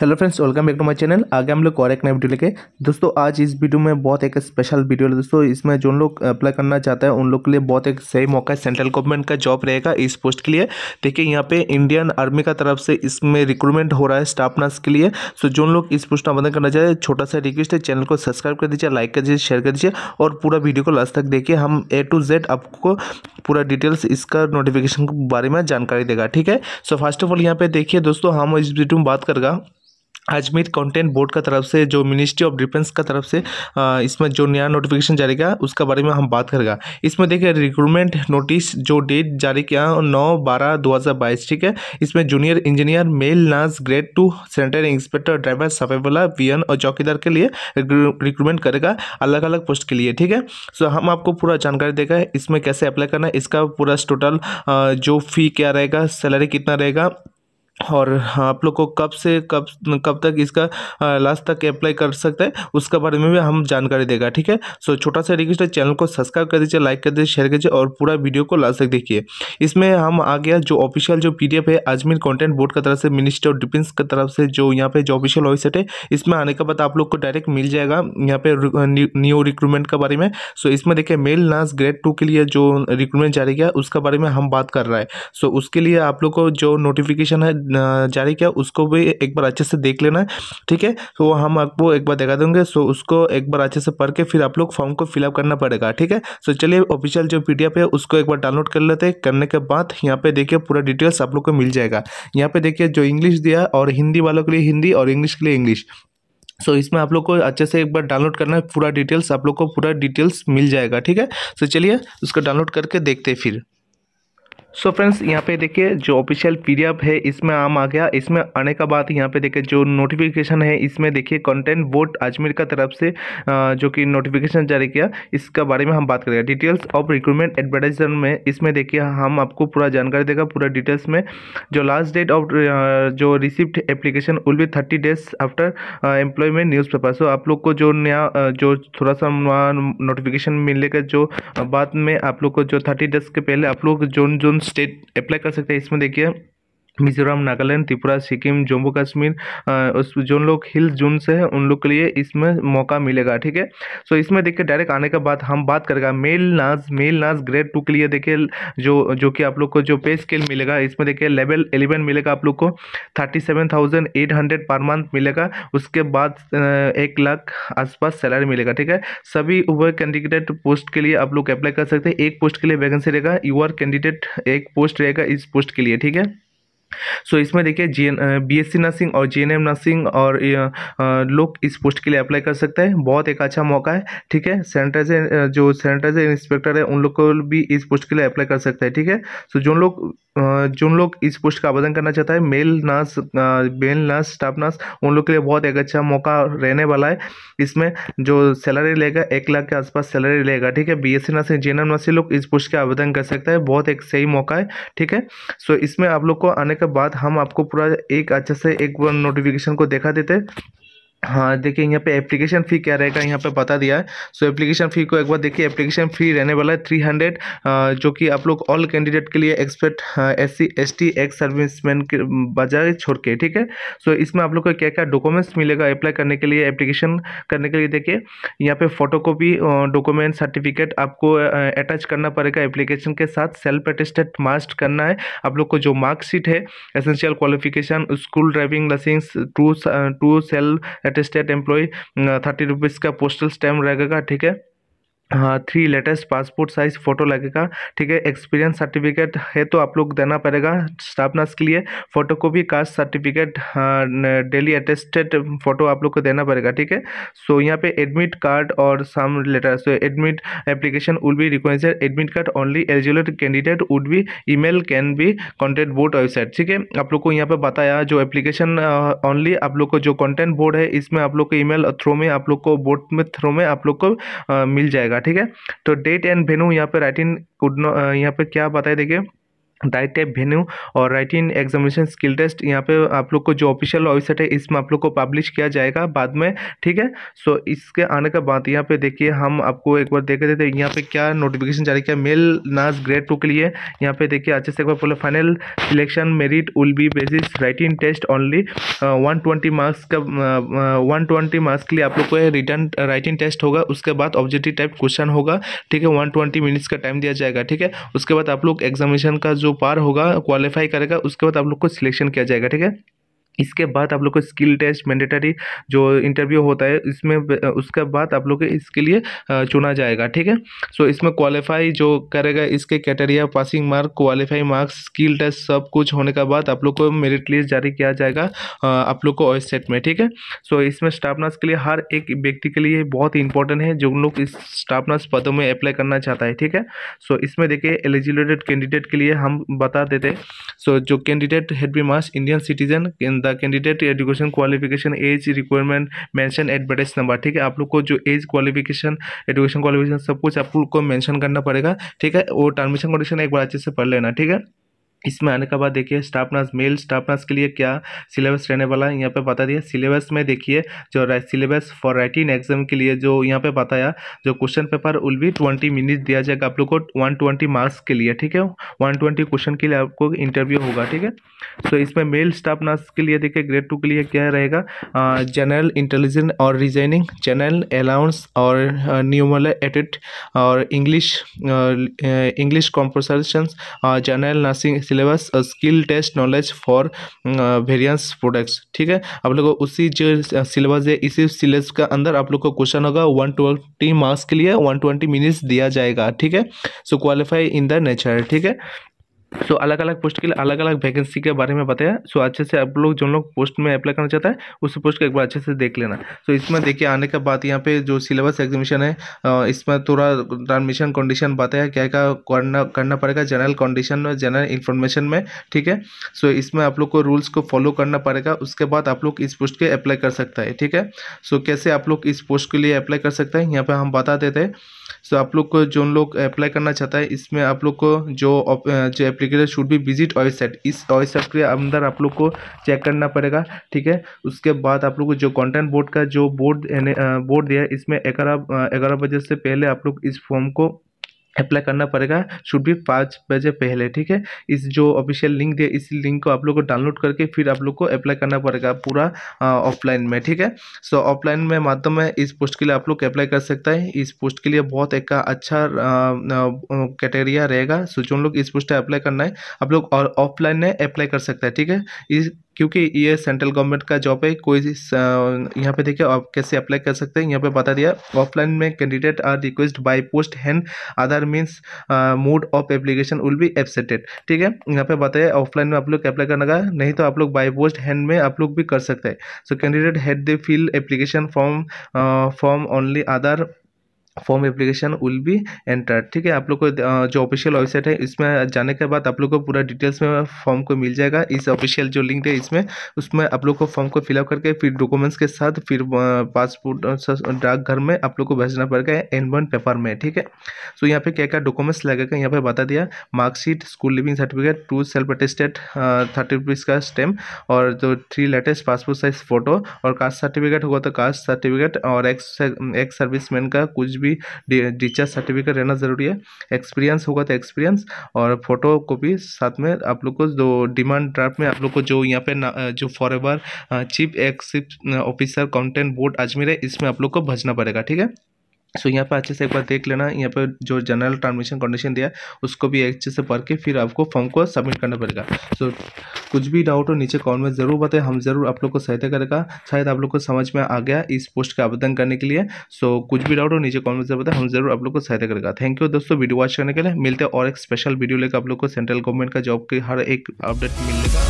hello friends welcome back to my channel आगे हम लोग और एक नए वीडियो लेके दोस्तों आज इस वीडियो में बहुत एक स्पेशल वीडियो है दोस्तों इसमें जो लोग अप्लाई करना चाहते हैं उन लोग के लिए बहुत एक सही मौका है सेंट्रल गवर्नमेंट का जॉब रहेगा इस पोस्ट के लिए देखिए यहाँ पे इंडियन आर्मी का तरफ से इसमें रिक्रूटमेंट हो रहा है स्टाफ नर्स के लिए सो जो लोग इस पोस्ट में आवेदन करना चाहते हैं छोटा सा रिक्वेस्ट है चैनल को सब्सक्राइब कर दीजिए लाइक कर दीजिए शेयर कर दीजिए और पूरा वीडियो को लास्ट तक देखिए हम ए टू जेड आपको पूरा डिटेल्स इसका नोटिफिकेशन के बारे में जानकारी देगा ठीक है सो फर्स्ट ऑफ ऑल यहाँ पे देखिए दोस्तों हम इस वीडियो में बात करेगा अजमेर कंटेंट बोर्ड का तरफ से जो मिनिस्ट्री ऑफ डिफेंस का तरफ से इसमें जो नया नोटिफिकेशन जारी किया उसका बारे में हम बात करेगा इसमें देखिए रिक्रूटमेंट नोटिस जो डेट जारी किया नौ बारह दो हज़ार बाईस ठीक है इसमें junior engineer male nurse grade two centre inspector driver सफेवला वीएन और चौकीदार के लिए रिक्रूटमेंट करेगा अलग अलग पोस्ट के लिए ठीक है सो हम आपको पूरा जानकारी देगा इसमें कैसे अप्लाई करना है इसका पूरा टोटल जो फी क्या रहेगा सैलरी कितना रहेगा और आप लोग को कब से कब कब तक इसका लास्ट तक अप्लाई कर सकते हैं उसके बारे में भी हम जानकारी देगा ठीक है सो छोटा सा रिक्वेस्ट है चैनल को सब्सक्राइब कर दीजिए लाइक कर दीजिए शेयर कीजिए और पूरा वीडियो को लास्ट तक देखिए इसमें हम आ गया जो ऑफिशियल जो पीडीएफ है अजमेर कंटेंट बोर्ड की तरफ से मिनिस्ट्री ऑफ डिफेंस की तरफ से जो यहाँ पे जो ऑफिशियल वेबसाइट है इसमें आने के बाद आप लोग को डायरेक्ट मिल जाएगा यहाँ पे न्यू रिक्रूटमेंट के बारे में सो इसमें देखिए मेल नर्स ग्रेड टू के लिए जो रिक्रूटमेंट जारी किया उसके बारे में हम बात कर रहे हैं सो उसके लिए आप लोग को जो नोटिफिकेशन है जारी किया उसको भी एक बार अच्छे से देख लेना है ठीक है तो हम आपको एक बार दिखा देंगे सो उसको एक बार अच्छे से पढ़ के फिर आप लोग फॉर्म को फिलअप करना पड़ेगा ठीक है सो चलिए ऑफिशियल जो पी है उसको एक बार डाउनलोड कर लेते हैं करने के बाद यहाँ पे देखिए पूरा डिटेल्स आप लोग को मिल जाएगा यहाँ पे देखिए जो इंग्लिश दिया और हिंदी वालों के लिए हिंदी और इंग्लिश के लिए इंग्लिश सो so, इसमें आप लोग को अच्छे से एक बार डाउनलोड करना है पूरा डिटेल्स आप लोग को पूरा डिटेल्स मिल जाएगा ठीक है सो so, चलिए उसको डाउनलोड करके देखते हैं फिर सो so फ्रेंड्स यहाँ पे देखिए जो ऑफिशियल पीडीएफ है इसमें आम आ गया इसमें आने का बाद यहाँ पे देखिए जो नोटिफिकेशन है इसमें देखिए कंटेंट बोर्ड अजमेर का तरफ से जो कि नोटिफिकेशन जारी किया इसका बारे में हम बात करेंगे डिटेल्स ऑफ रिक्रूटमेंट एडवर्टाइजर में इसमें देखिए हम आपको पूरा जानकारी देगा पूरा डिटेल्स में जो लास्ट डेट ऑफ जो receipt application will be thirty days after employment news paper so आप लोग को जो नया जो थोड़ा सा नोटिफिकेशन मिलने का जो बाद में आप लोग को जो थर्टी डेज के पहले आप लोग जोन जोन स्टेट अप्लाई कर सकते हैं इसमें देखिए मिजोरम नागालैंड त्रिपुरा सिक्किम जम्मू कश्मीर उस जो लोग हिल जोन से हैं उन लोग के लिए इसमें मौका मिलेगा ठीक है सो इसमें देखिए डायरेक्ट आने के बाद हम बात करेगा मेल नाज मेल नाज ग्रेड टू के लिए देखिए जो जो कि आप लोग को जो पे स्केल मिलेगा इसमें देखिए लेवल एलेवन मिलेगा आप लोग को thirty seven thousand eight hundred per month मिलेगा उसके बाद एक लाख आसपास सैलरी मिलेगा ठीक है सभी उभर कैंडिडेट पोस्ट के लिए आप लोग अप्लाई कर सकते हैं एक पोस्ट के लिए वैकेंसी रहेगा यूआर कैंडिडेट एक पोस्ट रहेगा इस पोस्ट के लिए ठीक है सो so, इसमें देखिए जी बी एस नर्सिंग और जी नर्सिंग और लोग इस पोस्ट के लिए अप्लाई कर सकते हैं बहुत एक अच्छा मौका है ठीक है सैनिटाइजर जो सैनिटाइजर इंस्पेक्टर है उन लोग को भी इस पोस्ट के लिए अप्लाई कर सकते हैं ठीक है सो so, जो लोग जो लोग इस पोस्ट का आवेदन करना चाहता है male nurse male nurse staff nurse उन लोग के लिए बहुत एक अच्छा मौका रहने वाला है इसमें जो सैलरी लेगा एक लाख के आसपास सैलरी लेगा ठीक है B S C nursing G N M nursing लोग इस पोस्ट का आवेदन कर सकते हैं बहुत एक सही मौका है ठीक है सो इसमें आप लोग को आने के बाद हम आपको पूरा एक अच्छे से एक बार नोटिफिकेशन को देखा देते हाँ देखिए यहाँ पे एप्लीकेशन फ़ी क्या रहेगा यहाँ पे बता दिया है सो एप्लीकेशन फ़ी को एक बार देखिए एप्लीकेशन फ़ी रहने वाला है थ्री हंड्रेड जो कि आप लोग ऑल कैंडिडेट के लिए except S C S T ex serviceman के बजाय छोड़ के ठीक है सो इसमें आप लोग को क्या क्या डॉक्यूमेंट्स मिलेगा अप्लाई करने के लिए एप्लीकेशन करने के लिए देखिए यहाँ पे फोटो कॉपी डॉक्यूमेंट सर्टिफिकेट आपको अटैच करना पड़ेगा एप्लीकेशन के साथ सेल्फ अटेस्टेड मास्ट करना है आप लोग को जो मार्कशीट है essential qualification school driving licence two two self at state employ thirty rupees का पोस्टल स्टैम्प रहेगा ठीक है हाँ three latest passport size photo लगेगा ठीक है एक्सपीरियंस सर्टिफिकेट है तो आप लोग देना पड़ेगा स्टाफ नर्स के लिए फ़ोटो भी caste certificate duly attested photo आप लोग को देना पड़ेगा ठीक है सो यहाँ पे एडमिट कार्ड और some letter so admit application would be requested admit card only eligible candidate would be email can be content board website ठीक है आप लोग को यहाँ पर बताया जो एप्लीकेशन ओनली आप लोग को जो कॉन्टेंट बोर्ड है इसमें आप लोग को ई मेल थ्रो में आप लोग को बोर्ड में थ्रो में आप लोग को मिल जाएगा ठीक है तो डेट एंड वेन्यू यहाँ पे राइट इन कुड नो यहाँ पे क्या बताए देखिए डाइट टाइप वेन्यू और राइटिंग एग्जामिनेशन स्किल टेस्ट यहाँ पे आप लोग को जो ऑफिशियल वेबसाइट है इसमें आप लोग को पब्लिश किया जाएगा बाद में ठीक है सो so, इसके आने के बाद यहाँ पे देखिए हम आपको एक बार देखे देते यहाँ पे क्या नोटिफिकेशन जारी किया मेल नाज ग्रेड टू के लिए यहाँ पे देखिए अच्छे से एक बार बोले final selection merit will be basis writing test only one twenty marks का वन ट्वेंटी मार्क्स के लिए आप लोग को रिटर्न राइटिंग टेस्ट होगा उसके बाद ऑब्जेक्टिव टाइप क्वेश्चन होगा ठीक है वन ट्वेंटी मिनट्स का टाइम दिया जाएगा ठीक है उसके बाद आप लोग एग्जामिनेशन का जो जो पार होगा क्वालिफाई करेगा उसके बाद आप लोग को सिलेक्शन किया जाएगा ठीक है इसके बाद आप लोग को स्किल टेस्ट मैंडेटरी जो इंटरव्यू होता है इसमें उसके बाद आप लोग इसके लिए चुना जाएगा ठीक है सो इसमें क्वालिफाई जो करेगा इसके criteria passing mark qualify marks skill test सब कुछ होने के बाद आप लोग को मेरिट लिस्ट जारी किया जाएगा आप लोग को वेबसाइट में ठीक है सो इसमें स्टाफ नर्स के लिए हर एक व्यक्ति के लिए बहुत इंपॉर्टेंट है जो लोग इस स्टाफ नर्स पदों में अप्लाई करना चाहता है ठीक है सो इसमें देखिए एलिजिबलेटेड कैंडिडेट के लिए हम बता देते सो जो candidate head be Indian citizen the candidate education qualification age requirement mention advertise number ठीक है आप लोग को जो एज क्वालिफिकेशन एजुकेशन क्वालिफिकेशन सब कुछ आप लोग को मेंशन करना पड़ेगा ठीक है और टर्मिशन कंडीशन एक बार अच्छे से पढ़ लेना ठीक है इसमें आने के बाद देखिए staff nurse male staff nurse के लिए क्या सिलेबस रहने वाला है यहाँ पे बता दिया सिलेबस में देखिए जो सिलेबस फॉर राइटिंग एग्जाम के लिए जो यहाँ पे बताया जो क्वेश्चन पेपर उल भी ट्वेंटी मिनट दिया जाएगा आप लोग को वन ट्वेंटी मार्क्स के लिए ठीक है वन ट्वेंटी क्वेश्चन के लिए आपको इंटरव्यू होगा ठीक है सो तो इसमें मेल स्टाफ नर्स के लिए देखिए ग्रेड टू के लिए क्या रहेगा जनरल इंटेलिजेंट और रिजाइनिंग जनरल अलाउंस और न्यूमल एटेड और English English composition general nursing syllabus skill test knowledge for variance products ठीक है आप लोग उसी जो सिलेबस uh, है इसी सिलेबस का अंदर आप लोग को क्वेश्चन होगा वन ट्वेंटी मार्क्स के लिए वन ट्वेंटी मिनट्स दिया जाएगा ठीक है so qualify in the nature ठीक है सो अलग अलग पोस्ट के लिए अलग अलग वैकेंसी के बारे में बताया सो अच्छे से आप लोग जो लोग पोस्ट में अप्लाई करना चाहता है उस पोस्ट को एक बार अच्छे से देख लेना सो इसमें देखिए आने के बाद यहाँ पे जो सिलेबस एग्जामिशन है इसमें थोड़ा ट्रांसमिशन कंडीशन बताया क्या क्या करना करना पड़ेगा जनरल कंडीशन में जनरल इन्फॉर्मेशन में ठीक है सो इसमें आप लोग को रूल्स को फॉलो करना पड़ेगा उसके बाद आप लोग इस पोस्ट के अप्लाई कर सकता है ठीक है सो कैसे आप लोग इस पोस्ट के लिए अप्लाई कर सकते हैं यहाँ पर हम बता देते हैं सो आप लोग को जो लोग अप्लाई करना चाहता है इसमें आप लोग को जो जो एप्लीकेटर शुड भी विजिट वेबसाइट इस वेबसाइट के अंदर आप लोग को चेक करना पड़ेगा ठीक है उसके बाद आप लोग को जो कंटेंट बोर्ड का जो बोर्ड बोर्ड दिया है इसमें ग्यारह ग्यारह बजे से पहले आप लोग इस फॉर्म को अप्लाई करना पड़ेगा शुड भी पाँच बजे पहले ठीक है इस जो ऑफिशियल लिंक दिया इस लिंक को आप लोग को डाउनलोड करके फिर आप लोग को अप्लाई करना पड़ेगा पूरा ऑफलाइन में ठीक है सो ऑफलाइन में माध्यम में इस पोस्ट के लिए आप लोग अप्लाई कर सकता है इस पोस्ट के लिए बहुत एक अच्छा कैटेरिया रहेगा सो जो लोग इस पोस्ट पर अप्लाई करना है आप लोग ऑफलाइन में अप्लाई कर सकता है ठीक है इस क्योंकि ये सेंट्रल गवर्नमेंट का जॉब है कोई यहाँ पे देखिए आप कैसे अप्लाई कर सकते हैं यहाँ पे बता दिया ऑफलाइन में candidate are request by post hand Aadhaar means mode of application will be accepted ठीक है यहाँ पे बताया ऑफलाइन में आप लोग अप्लाई करने का नहीं तो आप लोग बाई पोस्ट हैंड में आप लोग भी कर सकते हैं so candidate had the fill application form form only Aadhaar form application will be enter ठीक है आप लोग को जो ऑफिशियल वेबसाइट है इसमें जाने के बाद आप लोग को पूरा डिटेल्स में फॉर्म को मिल जाएगा इस ऑफिशियल जो लिंक है इसमें उसमें आप लोग को फॉर्म को फिलअप करके फिर डॉक्यूमेंट्स के साथ फिर पासपोर्ट डाकघर में आप लोग को भेजना पड़ेगा एन वन पेपर में ठीक है सो यहाँ पे क्या क्या डॉक्यूमेंट्स लगेगा यहाँ पे बता दिया marksheet school leaving certificate two self attested thirty rupees का स्टेम और जो three latest passport size photo और कास्ट सर्टिफिकेट होगा तो कास्ट सर्टिफिकेट और एक्स एक्स सर्विसमैन का कुछ भी भी टीचर सर्टिफिकेट रहना ज़रूरी है एक्सपीरियंस होगा तो एक्सपीरियंस और फोटो कॉपी साथ में आप लोग को जो डिमांड ड्राफ्ट में आप लोग को जो यहाँ पे जो for ever chief exec officer content board Ajmer है इसमें आप लोग को भजना पड़ेगा ठीक है सो so, यहाँ पर अच्छे से एक बार देख लेना यहाँ पर जो जनरल ट्रांसमिशन कंडीशन दिया उसको भी अच्छे से पढ़ के फिर आपको फॉर्म को सबमिट करना पड़ेगा सो so, कुछ भी डाउट हो नीचे कॉमेंट में ज़रूर बताएं हम ज़रूर आप लोग को सहायता करेगा शायद आप लोग को समझ में आ गया इस पोस्ट का आवेदन करने के लिए सो so, कुछ भी डाउट हो नीचे कॉमेंट में जरूर बताएं हम ज़रूर आप लोग को सहायता करेगा थैंक यू दोस्तों वीडियो वॉच करने के लिए मिलते हैं और एक स्पेशल वीडियो लेकर आप लोग को सेंट्रल गवर्नमेंट का जॉब की हर एक अपडेट मिलेगा